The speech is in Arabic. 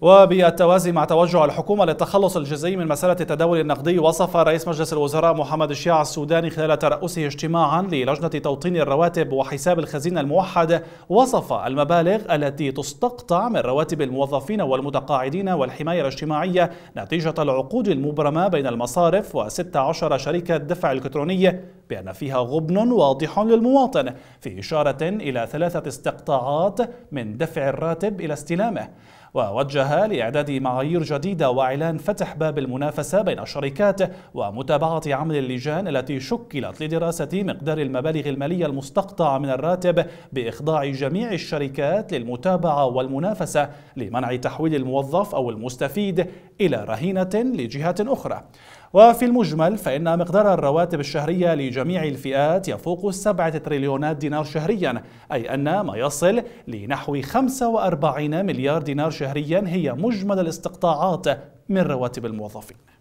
وبالتوازي مع توجع الحكومة للتخلص الجزئي من مسألة التداول النقدي وصف رئيس مجلس الوزراء محمد الشيع السوداني خلال ترأسه اجتماعا للجنة توطين الرواتب وحساب الخزينة الموحد وصف المبالغ التي تستقطع من رواتب الموظفين والمتقاعدين والحماية الاجتماعية نتيجة العقود المبرمة بين المصارف و16 شركة دفع الكترونية بأن فيها غبن واضح للمواطن في إشارة إلى ثلاثة استقطاعات من دفع الراتب إلى استلامه ووجه لإعداد معايير جديدة وإعلان فتح باب المنافسة بين الشركات ومتابعة عمل اللجان التي شكلت لدراسة مقدار المبالغ المالية المستقطعة من الراتب بإخضاع جميع الشركات للمتابعة والمنافسة لمنع تحويل الموظف أو المستفيد إلى رهينة لجهة أخرى وفي المجمل فإن مقدار الرواتب الشهرية لجميع الفئات يفوق السبعة تريليونات دينار شهريا أي أن ما يصل لنحو 45 مليار دينار شهريا هي مجمل الاستقطاعات من رواتب الموظفين